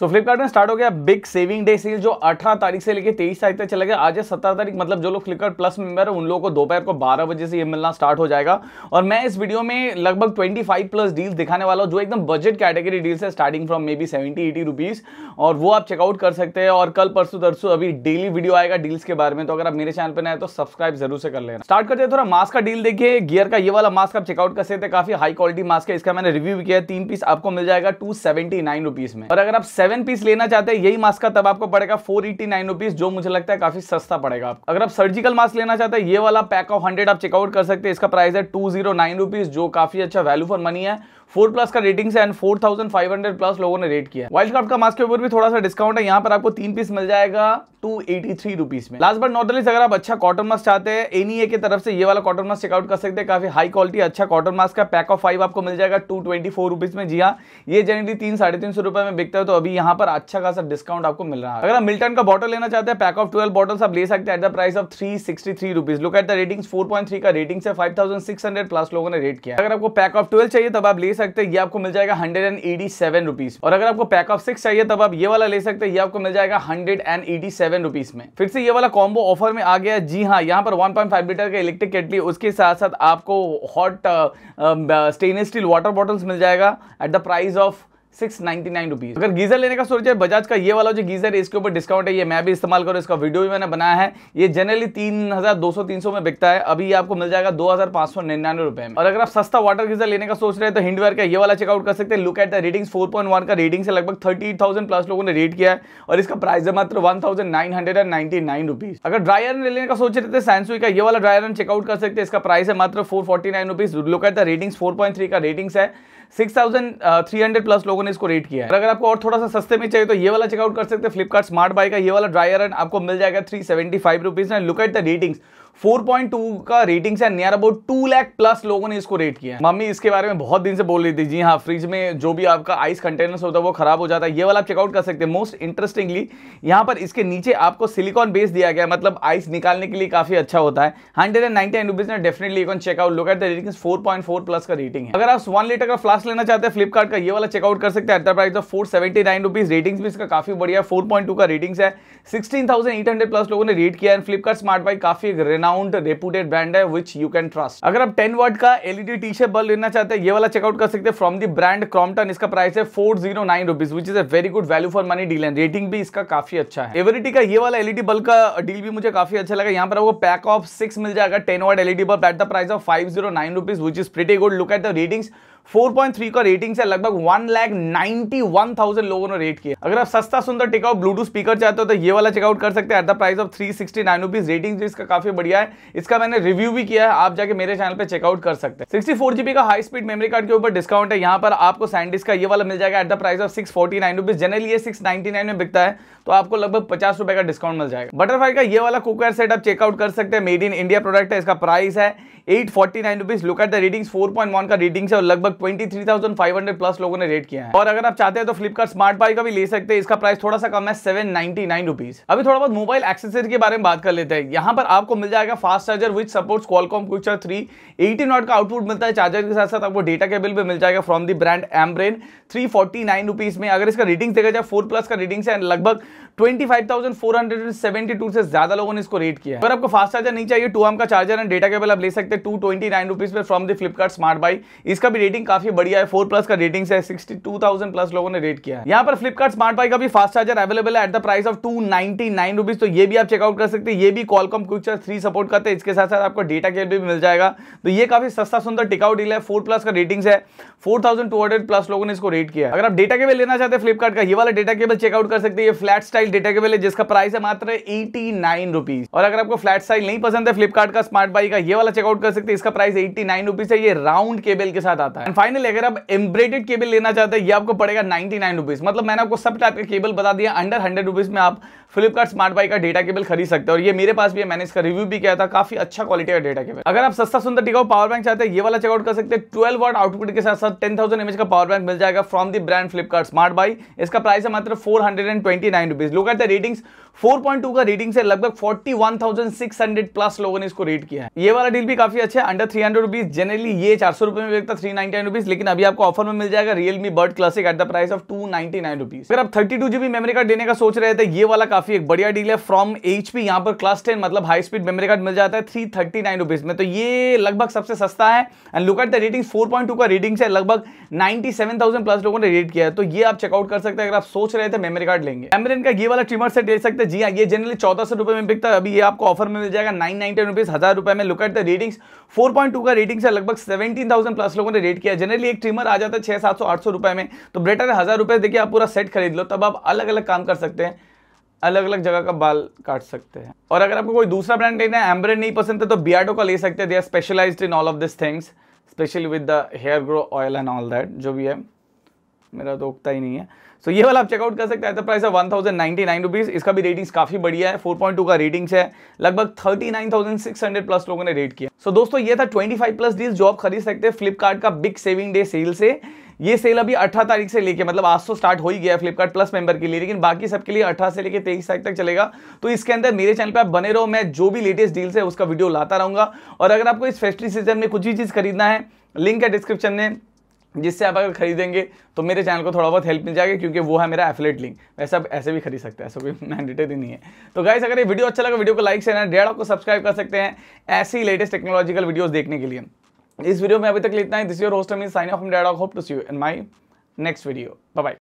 सो फ्लिपकार्ट में स्टार्ट हो गया बिग सेविंग डे सेल जो 18 तारीख से लेकर 23 तारीख तक चलेगा आज है 17 तारीख मतलब जो लोग फ्लिपकार्ट प्लस मेंबर है उन लोगों को दोपहर को 12 बजे से ये मिलना स्टार्ट हो जाएगा और मैं इस वीडियो में लगभग 25 प्लस डील्स दिखाने वाला हूँ जो एकदम बजट कैटेगरी डील्स है starting from maybe seventy eighty rupees और वो आप चेकआउट कर सकते हैं और कल परसों तरसों अभी डेली वीडियो आएगा डील्स के बारे में तो अगर आप मेरे चैनल पर नए तो सब्सक्राइब जरूर से कर लेना स्टार्ट करते हैं थोड़ा मास्क का डील देखिए गियर का ये वाला मास्क आप चेकआउट कर सकते हैं काफी हाई क्वालिटी मास्क है इसका मैंने रिव्यू किया तीन पीस आपको मिल जाएगा टू में और अगर आप सेवन पीस लेना चाहते हैं यही मास्क का तब आपको पड़ेगा फोर एटी नाइन रुपीज जो मुझे लगता है काफी सस्ता पड़ेगा आप अगर आप सर्जिकल मास्क लेना चाहते हैं ये वाला पैक ऑफ हंड्रेड आप चेकआउट कर सकते हैं इसका प्राइस है टू जीरो नाइन रुपीज जो काफी अच्छा वैल्यू फॉर मनी है फोर प्लस का रेटिंग है and four thousand five hundred plus लोगों ने रेट किया वाइल्ड कार्ड का मास्क के ऊपर भी थोड़ा सा डिस्काउंट है यहाँ पर आपको तीन पीस मिल जाएगा टू एटी थ्री रुपीज में लास्ट बट नॉट अगर आप अच्छा कॉटन मास्क चाहते हैं एनी ए की तरफ से ये वाला कॉटन मास्क चेकआउट कर सकते हैं काफी हाई क्वालिटी अच्छा कॉटन मास्क का पैक ऑफ फाइव आपको मिल जाएगा टू ट्वेंटी फोर रुपीज में जी हाँ ये जनरली तीन साढ़े तीन सौ रुपए में बिकता है तो अभी यहाँ पर अच्छा खासा डिस्काउंट आपको मिल रहा है अगर आप मिल्टन का बॉटल लेना चाहते हैं पैक ऑफ ट्वेल्व बॉटल्स आप ले सकते हैं at the price of three sixty three rupees look at the rating four point three का रेटिंग है five thousand six hundred plus लोगों ने रेट किया अगर आपको पैक ऑफ ट्वेल्व चाहिए तब आप ले सकते हैं ये आपको मिल जाएगा hundred and eighty seven rupees और अगर आपको पैक ऑफ सिक्स चाहिए तब आप ये वाला ले सकते हैं ये आपको मिल जाएगा hundred and eighty seven rupees में फिर से ये वाला कॉम्बो ऑफर में आ गया जी हाँ यहाँ पर वन पॉइंट फाइव लीटर का इलेक्ट्रिक केटली उसके साथ साथ आपको hot stainless steel water bottles मिल जाएगा at the price of six nine rupees अगर गीजर लेने का सोच रहे बजाज का ये वाला जो गीजर है इसके ऊपर डिस्काउंट है ये मैं भी इस्तेमाल करूँ इसका वीडियो भी मैंने बनाया है ये जनरली तीन हजार दो सौ तीन सौ में बिकता है अभी आपको मिल जाएगा दो हजार पांच सौ निन्यानवे रुपए में और अगर आप सस्ता वाटर गीजर लेने का सोच रहे हैं तो हिंडवेयर का ये वाला चेकआउट कर सकते हैं look at the reading four point one का रेटिंग से लगभग थर्टी थाउजेंड प्लस लोगों ने रेट किया है और इसका प्राइस है मात्र one thousand nine hundred and ninety nine rupees अगर ड्राई आयरन लेने का सोच रहे थे सैमसुई का ये वाला ड्राई आयरन चेकआउट कर सकते हैं इसका प्राइस है मात्र four forty nine rupees look at the rating four point three का रेटिंग्स है सिक्स हंड्रेड प्लस uh, लोगों ने इसको रेट किया है अगर आपको और थोड़ा सा सस्ते में चाहिए तो ये वाला चेकआउट कर सकते हैं फ्लिपकार्ट स्मार्ट बाई का ये वाला ड्रायर आपको मिल जाएगा three seventy five rupees and look at the ratings 4.2 का रेटिंग है near about two lakh plus लोगों ने इसको रेट किया मम्मी इसके बारे में बहुत दिन से बोल रही थी जी हाँ फ्रिज में जो भी आपका आइस कंटेनर्स होता है वो खराब हो जाता है ये वाला आप चेकआउट कर सकते हैं मोस्ट इंटरेस्टिंगली यहाँ पर इसके नीचे आपको सिलिकॉन बेस दिया गया मतलब आइस निकालने के लिए काफी अच्छा होता है हंड्रेड एंड नाइनटी रुपीज ने definitely checkout look at the rating four point four plus का रेटिंग है अगर आप वन लीटर का फ्लास्क लेना चाहते हैं फ्लिपकार्ट का ये वाला चेकआउट कर सकते हैं at the price of four seventy nine rupees ratings भी इसका काफी बढ़िया फोर पॉइंट टू का रेटिंग्स है sixteen thousand eight hundred plus लोगों ने रेट किया है फ्लिपकार्ट स्मार्ट बाइक काफी रेना रेनाउंड रेपुटेड ब्रांड है विच यू कैन ट्रस्ट अगर आप 10 watt का एलईडी टी शर्ट बल्ब लेना चाहते हैं ये वाला चेकआउट कर सकते हैं फ्रॉम दी ब्रांड क्रॉम्पटन इसका प्राइस है four zero nine rupees which is a very good value for money deal and rating भी इसका काफी अच्छा है एवरिटी का ये वाला एलईडी e बल्ब का डील भी मुझे काफी अच्छा लगा यहाँ पर आपको पैक ऑफ सिक्स मिल जाएगा ten watt LED bulb at the price of five zero nine rupees which is pretty good look at the readings 4.3 का रेटिंग से लगभग one lakh ninety one thousand लोगों ने रेट किया अगर आप सस्ता सुंदर टिकाऊ ब्लूटूथ स्पीकर चाहते हो तो ये वाला चेकआउट कर सकते हैं at the price of three sixty nine rupees rating इसका काफी बढ़िया है इसका मैंने रिव्यू भी किया है आप जाके मेरे चैनल पर चेकआउट कर सकते हैं सिक्सटी फोर जीबी का हाई स्पीड मेमरी कार्ड के ऊपर डिस्काउंट है यहाँ पर आपको सैंडिस का ये वाला मिल जाएगा at the price of six forty nine rupees generally ये सिक्स नाइनटी नाइन में बिकता है तो आपको लगभग पचास रुपए का डिस्काउंट मिल जाएगा बटरफ्लाई का ये वाला कुकर सेट आप चेकआउट कर सकते हैं मेड इन इंडिया प्रोडक्ट है इसका प्राइस है at forty nine rupees look at the readings four point one का रीडिंग्स है और लगभग 23,500 प्लस लोगों ने रेट किया है और अगर आप चाहते हैं तो फ्लिपकार्ट स्मार्ट बाई का भी ले सकते हैं इसका प्राइस थोड़ा सा कम है सेवन नाइनटी अभी थोड़ा बहुत मोबाइल एक्सेसरी के बारे में बात कर लेते हैं यहाँ पर आपको मिल जाएगा fast charger which support Qualcomm quick charge three eighteen watt का आउटपुट मिलता है चार्जर के साथ साथ आपको डेटा केबल भी मिल जाएगा from the brand Ambrane three forty में अगर इसका रीडिंग देखा जाए फोर प्लस का रीडिंग है लगभग 25,472 से ज्यादा लोगों ने इसको रेट किया अगर आपको फास्ट चार्जर नहीं चाहिए टू एम का चार्जर एंड डेटा केबल आप ले सकते हैं टू ट्वेंटी नाइन रुपीज में from the Flipkart smart buy इसका भी रेटिंग काफी बढ़िया है फोर प्लस का रेटिंग है सिक्सटी टू थाउजेंड प्लस लोगों ने रेट किया है यहाँ पर फ्लिपकार्ट स्मार्ट बाइक का भी फास्ट चार्जर अवेलेबल है at the price of two ninety nine rupees तो ये भी आप चेकआउट कर सकते हैं ये भी Qualcomm quick charge three support करते हैं इसके साथ साथ आपको डेटा केबल भी मिल जाएगा तो ये काफी सस्ता सुंदर टिकाऊ डील है फोर प्लस का रेटिंग है four thousand two hundred plus लोगों ने इसको रेट किया अगर आप डेटा केबल लेना चाहते हैं फ्लिपकार्ट का ये वाला डेटा केबल चेकआउट कर सकते हैं ये फ्लैट स्टाइल डेटा केबल है जिसका प्राइस है मात्र एटी नाइन रुपीज और अगर आपको फ्लैट स्टाइल नहीं पसंद है फ्लिपकार्ट का स्मार्ट बाइक का ये वाला चेकआउट कर सकते हैं इसका प्राइस एटी नाइन रुपीज है ये राउंड केबल के साथ आता है फाइनली अगर आप एम्ब्रेडेड केबल लेना चाहते हैं ये आपको पड़ेगा नाइनटी नाइन रुपीज मतलब मैंने आपको सब टाइप के केबल बता दिया अंडर हंड्रेड रुपीज में आप फ्लिपकार्ट स्मार्ट बाई का डेटा केबल खरीद सकते हैं और ये मेरे पास भी है मैंने इसका रिव्यू भी किया था काफी अच्छा क्वालिटी का डेटा केबल अगर आप सस्ता सुंदर टिकाऊ पावर बैंक चाहते हैं ये वाला चेकआउट कर सकते हैं ट्वेल्व वर्ड आउटपुट के साथ साथ टेन थाउजेंड एमएच का पावर बैंक मिल जाएगा from the brand Flipkart smart buy इसका प्राइस है मात्र four hundred and twenty nine rupees look at the ratings 4.2 का रेटिंग से लगभग हंड्रेड प्लस लोगों ने इसको रेट किया है ये वाला डील भी काफी अच्छा है under three hundred rupees generally ये चार सौ रुपए में बिकता थ्री नाइनटी रुपीज लेकिन अभी आपको ऑफर में मिल जाएगा रियलमी बर्ड classic at the price of two ninety nine rupees अगर आप thirty two GB memory card देने का सोच रहे थे ये वाला काफी एक बढ़िया डील है फ्रॉम एच पी यहाँ पर क्लास टेन मतलब हाई स्पीड मेमोरी कार्ड मिल जाता है थ्री थर्टी नाइन रुपीज में तो ये लगभग सबसे सस्ता है and look at the rating four point two का रेटिंग है लगभग नाइन्टी सेवन थाउजेंड प्लस लोगों ने रेट किया है तो ये आप चेकआउट कर सकते हैं अगर आप सोच रहे थे मेमोरी कार्ड लेंगे एमरन का ये वाला ट्रिमर सेट ले सकते हैं जी हाँ ये जनरली चौदह सौ रुपये में बिकता है अभी ये आपको ऑफर में मिल जाएगा नाइन नाइनटी रुपीज हजार रुपए में look at the rating four point two का रेटिंग है लगभग सेवेंटीन थाउजेंड प्लस लोगों ने रेट किया जनरली एक ट्रिमर आ जाता है छह सात सौ आठ सौ रुपये में तो बेटर है हजार रुपए देखिए आप पूरा सेट खरीद लो तब आप अलग अलग काम कर सकते हैं अलग अलग जगह का बाल काट सकते हैं और अगर आपको कोई दूसरा ब्रांड लेना है एम्ब्रेड नहीं पसंद है तो बियाडो का ले सकते हैं they are specialise in all of this things specially with the hair grow oil and all that जो भी है मेरा तो उगता ही नहीं है सो so, ये वाला आप चेकआउट कर सकते हैं at the price of one thousand ninety nine rupees इसका भी रेटिंग्स काफ़ी बढ़िया है फोर पॉइंट टू का रेटिंग्स है लगभग thirty nine thousand six hundred plus लोगों ने रेट किया सो so, दोस्तों ये था ट्वेंटी फाइव प्लस डील जो आप खरीद सकते हैं फ्लिपकार्ट का बिग सेविंग डे सेल से ये सेल अभी अठारह तारीख से लेके मतलब आज तो स्टार्ट हो ही गया है फ्लिपकार्ट प्लस मेंबर के लिए लेकिन बाकी सबके लिए अठारह से लेकर तेईस तारीख तक चलेगा तो इसके अंदर मेरे चैनल पर आप बने रहो मैं जो भी लेटेस्ट डील्स है उसका वीडियो लाता रहूंगा और अगर आपको इस फेस्टिव सीजन में कुछ भी चीज़ खरीदना है लिंक है डिस्क्रिप्शन में जिससे आप अगर खरीदेंगे तो मेरे चैनल को थोड़ा बहुत हेल्प मिल जाएगी क्योंकि वो है मेरा एफिलेट लिंक वैसे आप ऐसे भी खरीद सकते हैं ऐसा कोई मैंडेटरी नहीं है तो गाइस अगर ये वीडियो अच्छा लगा वीडियो को लाइक शेयर डेढ़ को सब्सक्राइब कर सकते हैं ऐसी लेटेस्ट टेक्नोलॉजिकल वीडियोज देखने के लिए इस वीडियो में अभी तक लेता है this your host sign off dead dad hope to see you in my next video bye bye